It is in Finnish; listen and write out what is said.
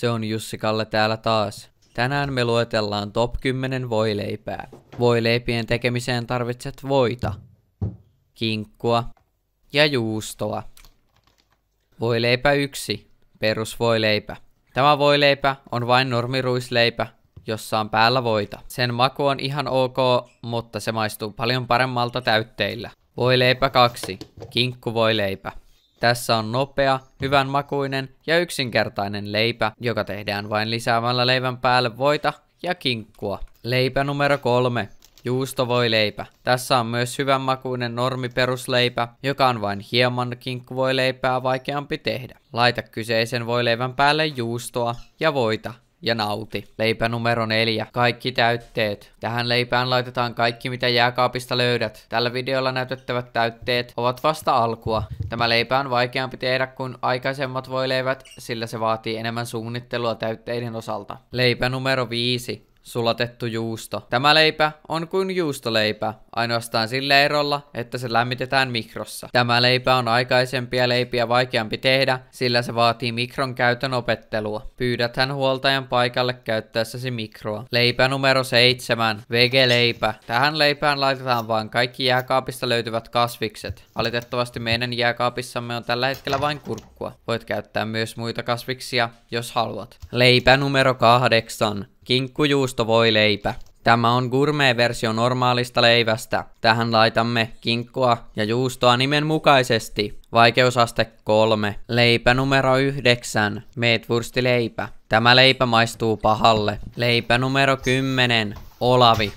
Se on Jussi Kalle täällä taas. Tänään me luetellaan top 10 voileipää. Voileipien tekemiseen tarvitset voita, kinkkua ja juustoa. Voileipä 1. Perusvoileipä. Tämä voileipä on vain normiruisleipä, jossa on päällä voita. Sen maku on ihan ok, mutta se maistuu paljon paremmalta täytteillä. Voileipä 2. Kinkkuvoileipä. Tässä on nopea, hyvän makuinen ja yksinkertainen leipä, joka tehdään vain lisäämällä leivän päälle voita ja kinkkua. Leipä numero kolme. Juusto voi leipä. Tässä on myös hyvän hyvänmakuinen normiperusleipä, joka on vain hieman leipää vaikeampi tehdä. Laita kyseisen voi leivän päälle juustoa ja voita ja nauti. Leipä numero 4. Kaikki täytteet. Tähän leipään laitetaan kaikki mitä jääkaapista löydät. Tällä videolla näytettävät täytteet ovat vasta alkua. Tämä leipä on vaikeampi tehdä kuin aikaisemmat voileivät, sillä se vaatii enemmän suunnittelua täytteiden osalta. Leipä numero 5. Sulatettu juusto. Tämä leipä on kuin juustoleipä, ainoastaan sillä erolla, että se lämmitetään mikrossa. Tämä leipä on aikaisempia leipiä vaikeampi tehdä, sillä se vaatii mikron käytön opettelua. Pyydäthän huoltajan paikalle käyttäessäsi mikroa. Leipä numero 7. Vegeleipä. Tähän leipään laitetaan vain kaikki jääkaapista löytyvät kasvikset. Valitettavasti meidän jääkaapissamme on tällä hetkellä vain kurkkua. Voit käyttää myös muita kasviksia, jos haluat. Leipä numero 8. Kinkkujuustovoileipä. Tämä on gourmet-versio normaalista leivästä. Tähän laitamme kinkkua ja juustoa nimen mukaisesti. Vaikeusaste 3. Leipä numero 9. Meetwurstileipä. Tämä leipä maistuu pahalle. Leipä numero 10. Olavi.